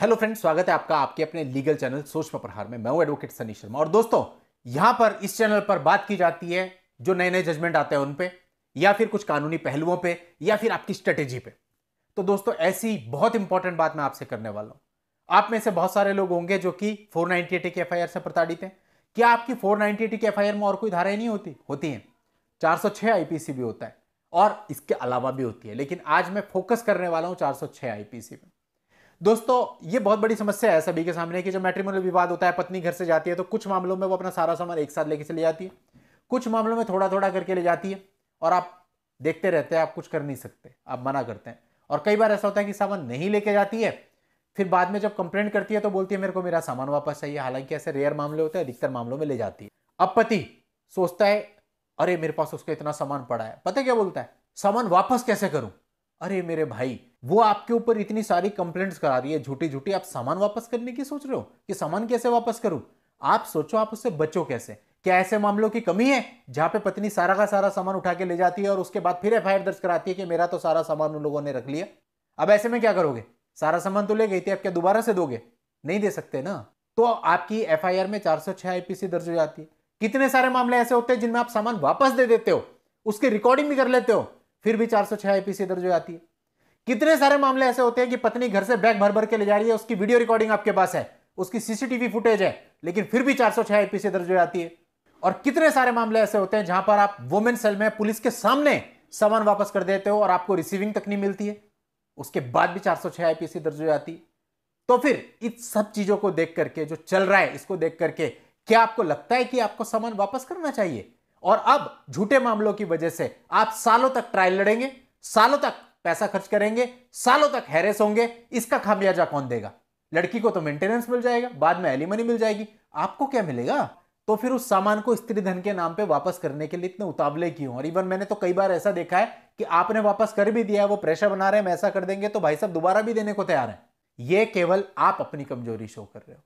hello friend स्वागत है आपका आपके अपने लीगल चैनल सोच प्रहार में मैं हूं एडवोकेट सनी शर्मा और दोस्तों यहां पर इस चैनल पर बात की जाती है जो नए नए जजमेंट आते हैं उन पे या फिर कुछ कानूनी पहलुओं पे या फिर आपकी स्ट्रेटेजी पे तो दोस्तों ऐसी बहुत इंपॉर्टेंट बात मैं आपसे करने वाला हूँ आप में से बहुत सारे लोग होंगे जो कि फोर नाइनटी एट की एफ से प्रताड़ित हैं क्या आपकी फोर नाइनटी एट की एफ में और कोई धाराएं नहीं होती होती हैं चार सौ आईपीसी भी होता है और इसके अलावा भी होती है लेकिन आज मैं फोकस करने वाला हूँ चार सौ छः आईपीसी में दोस्तों ये बहुत बड़ी समस्या है सभी के सामने कि जब मैट्रिमोनियल विवाद होता है पत्नी घर से जाती है तो कुछ मामलों में वो अपना सारा सामान एक साथ लेके चली जाती है कुछ मामलों में थोड़ा थोड़ा करके ले जाती है और आप देखते रहते हैं आप कुछ कर नहीं सकते आप मना करते हैं और कई बार ऐसा होता है कि सामान नहीं लेके जाती है फिर बाद में जब कंप्लेंट करती है तो बोलती है मेरे को मेरा सामान वापस चाहिए हालांकि ऐसे रेयर मामले होते हैं अधिकतर मामलों में ले जाती है अब पति सोचता है अरे मेरे पास उसका इतना सामान पड़ा है पता क्या बोलता है सामान वापस कैसे करूं अरे मेरे भाई वो आपके ऊपर इतनी सारी कंप्लेंट्स करा रही है झूठी झूठी आप सामान वापस करने की सोच रहे हो कि सामान कैसे वापस करूं आप सोचो आप उससे बचो कैसे क्या ऐसे मामलों की कमी है जहां पे पत्नी सारा का सारा सामान उठा के ले जाती है और उसके बाद फिर एफ दर्ज कराती है कि मेरा तो सारा सामान उन लोगों ने रख लिया अब ऐसे में क्या करोगे सारा सामान तो ले गई थी अब क्या दोबारा से दोगे नहीं दे सकते ना तो आपकी एफ में चार सौ आईपीसी दर्ज हो जाती है कितने सारे मामले ऐसे होते हैं जिनमें आप सामान वापस दे देते हो उसकी रिकॉर्डिंग भी कर लेते हो फिर भी चार सौ आईपीसी दर्ज हो जाती है कितने सारे मामले ऐसे होते हैं कि पत्नी घर से बैग भर भर के ले जा रही है उसकी वीडियो रिकॉर्डिंग आपके पास है उसकी सीसीटीवी फुटेज है लेकिन फिर भी चार सौ छह आईपीसी दर्ज हो जाती है और कितने सारे मामले ऐसे होते हैं जहां पर आप वोमेन सेल में पुलिस के सामने सामान वापस कर देते हो और आपको रिसीविंग तक नहीं मिलती है उसके बाद भी चार सौ छह आईपीसी दर्ज हो जाती है तो फिर इन सब चीजों को देख करके जो चल रहा है इसको देख करके क्या आपको लगता है कि आपको सामान वापस करना चाहिए और अब झूठे मामलों की वजह से आप सालों तक ट्रायल लड़ेंगे सालों तक पैसा खर्च करेंगे सालों तक हैरेस होंगे इसका खामियाजा कौन देगा लड़की को तो मेंटेनेंस मिल जाएगा बाद में एलिमनी मिल जाएगी आपको क्या मिलेगा तो फिर उस सामान को स्त्री धन के नाम पे वापस करने के लिए इतने उतावले क्यों और इवन मैंने तो कई बार ऐसा देखा है कि आपने वापस कर भी दिया है वो प्रेशर बना रहे हैं ऐसा कर देंगे तो भाई साहब दोबारा भी देने को तैयार हैं ये केवल आप अपनी कमजोरी शो कर रहे हो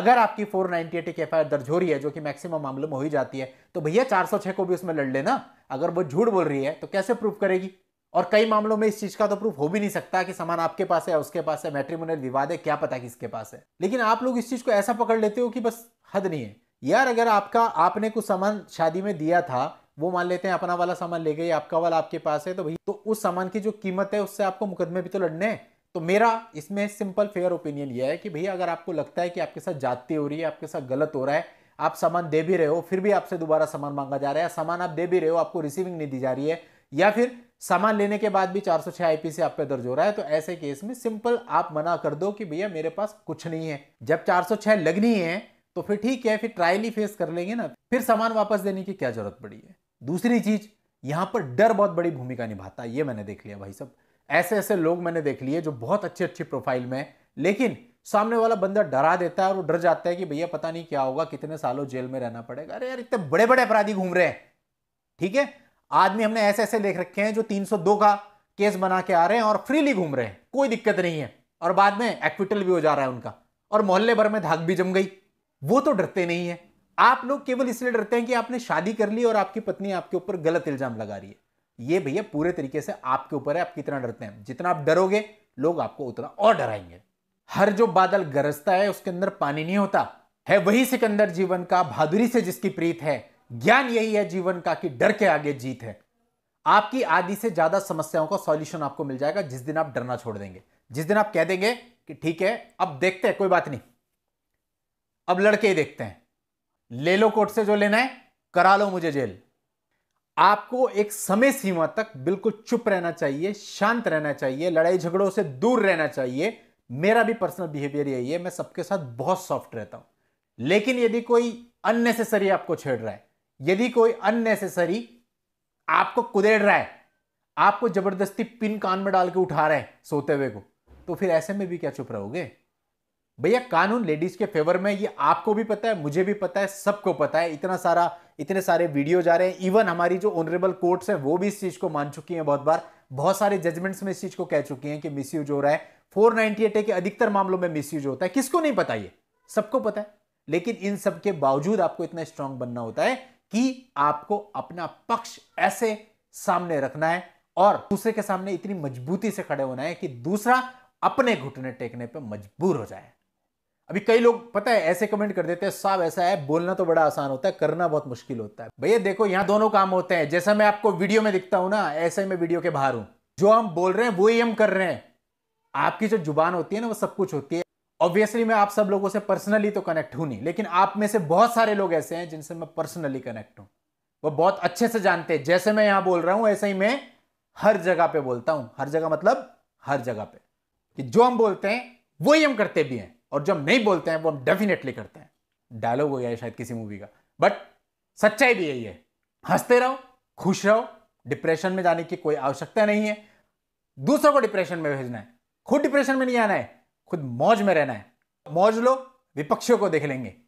अगर आपकी फोर नाइनटी एट की एफआईआर दर्ज हो रही है जो कि मैक्सिमम मामलों में हो ही जाती है तो भैया चार को भी उसमें लड़ लेना अगर वो झूठ बोल रही है तो कैसे प्रूव करेगी और कई मामलों में इस चीज का तो प्रूफ हो भी नहीं सकता कि सामान आपके पास है उसके पास है मैट्रीमोनियल विवाद है क्या पता किसके पास है लेकिन आप लोग इस चीज को ऐसा पकड़ लेते हो कि बस हद नहीं है यार अगर आपका आपने कुछ सामान शादी में दिया था वो मान लेते हैं अपना वाला सामान ले गई आपका वाला आपके पास है तो भाई तो उस सामान की जो कीमत है उससे आपको मुकदमे भी तो लड़ने हैं तो मेरा इसमें सिंपल फेयर ओपिनियन ये है कि भैया अगर आपको लगता है कि आपके साथ जाती हो रही है आपके साथ गलत हो रहा है आप सामान दे भी रहे हो फिर भी आपसे दोबारा सामान मांगा जा रहा है सामान आप दे भी रहे हो आपको रिसीविंग नहीं दी जा रही है या फिर सामान लेने के बाद भी 406 सौ से आप पे दर्ज हो रहा है तो ऐसे केस में सिंपल आप मना कर दो कि भैया मेरे पास कुछ नहीं है जब 406 लगनी है तो फिर ठीक है फिर ट्रायल ही फेस कर लेंगे ना फिर सामान वापस देने की क्या जरूरत पड़ी है दूसरी चीज यहां पर डर बहुत बड़ी भूमिका निभाता है ये मैंने देख लिया भाई सब ऐसे ऐसे लोग मैंने देख लिए जो बहुत अच्छी अच्छी प्रोफाइल में लेकिन सामने वाला बंदा डरा देता है और वो डर जाता है कि भैया पता नहीं क्या होगा कितने सालों जेल में रहना पड़ेगा अरे यार इतने बड़े बड़े अपराधी घूम रहे हैं ठीक है आदमी हमने ऐसे ऐसे देख रखे हैं जो 302 का केस बना के आ रहे हैं और फ्रीली घूम रहे हैं कोई दिक्कत नहीं है और बाद में एक्विटल भी हो जा रहा है उनका और मोहल्ले भर में धाक भी जम गई वो तो डरते नहीं है आप लोग केवल इसलिए डरते हैं कि आपने शादी कर ली और आपकी पत्नी आपके ऊपर गलत इल्जाम लगा रही है ये भैया पूरे तरीके से आपके ऊपर है आप कितना डरते हैं जितना आप डरोगे लोग आपको उतना और डराएंगे हर जो बादल गरजता है उसके अंदर पानी नहीं होता है वही सिकंदर जीवन का भादुरी से जिसकी प्रीत है ज्ञान यही है जीवन का कि डर के आगे जीत है आपकी आधी से ज्यादा समस्याओं का सॉल्यूशन आपको मिल जाएगा जिस दिन आप डरना छोड़ देंगे जिस दिन आप कह देंगे कि ठीक है अब देखते हैं कोई बात नहीं अब लड़के ही देखते हैं ले लो कोर्ट से जो लेना है करा लो मुझे जेल आपको एक समय सीमा तक बिल्कुल चुप रहना चाहिए शांत रहना चाहिए लड़ाई झगड़ों से दूर रहना चाहिए मेरा भी पर्सनल बिहेवियर यही है मैं सबके साथ बहुत सॉफ्ट रहता हूं लेकिन यदि कोई अननेसेसरी आपको छेड़ रहा है यदि कोई अननेसेसरी आपको कुदेड़ रहा है आपको जबरदस्ती पिन कान में डाल के उठा रहे हैं सोते हुए को तो फिर ऐसे में भी क्या चुप रहोगे भैया कानून लेडीज के फेवर में ये आपको भी पता है मुझे भी पता है सबको पता है इतना सारा इतने सारे वीडियो जा रहे हैं इवन हमारी जो ऑनरेबल कोर्ट्स हैं वो भी इस चीज को मान चुकी हैं बहुत बार बहुत सारे जजमेंट्स में इस चीज को कह चुकी हैं कि मिस हो रहा है फोर ए के अधिकतर मामलों में मिस होता है किसको नहीं पता ये सबको पता है लेकिन इन सब के बावजूद आपको इतना स्ट्रांग बनना होता है कि आपको अपना पक्ष ऐसे सामने रखना है और दूसरे के सामने इतनी मजबूती से खड़े होना है कि दूसरा अपने घुटने टेकने पर मजबूर हो जाए अभी कई लोग पता है ऐसे कमेंट कर देते हैं साहब ऐसा है बोलना तो बड़ा आसान होता है करना बहुत मुश्किल होता है भैया देखो यहां दोनों काम होते हैं जैसा मैं आपको वीडियो में दिखता हूं ना ऐसे मैं वीडियो के बाहर हूं जो हम बोल रहे हैं वो ही हम कर रहे हैं आपकी जो जुबान होती है ना वो सब कुछ होती है ऑब्वियसली मैं आप सब लोगों से पर्सनली तो कनेक्ट हूँ नहीं लेकिन आप में से बहुत सारे लोग ऐसे हैं जिनसे मैं पर्सनली कनेक्ट हूं वो बहुत अच्छे से जानते हैं जैसे मैं यहां बोल रहा हूँ ऐसे ही मैं हर जगह पे बोलता हूँ हर जगह मतलब हर जगह पे कि जो हम बोलते हैं वही हम करते भी हैं और जो हम नहीं बोलते हैं वो हम डेफिनेटली करते हैं डायलॉग हो गया है शायद किसी मूवी का बट सच्चाई भी यही है हंसते रहो खुश रहो डिप्रेशन में जाने की कोई आवश्यकता नहीं है दूसरों को डिप्रेशन में भेजना है खुद डिप्रेशन में नहीं आना है खुद मौज में रहना है मौज लो विपक्षियों को देख लेंगे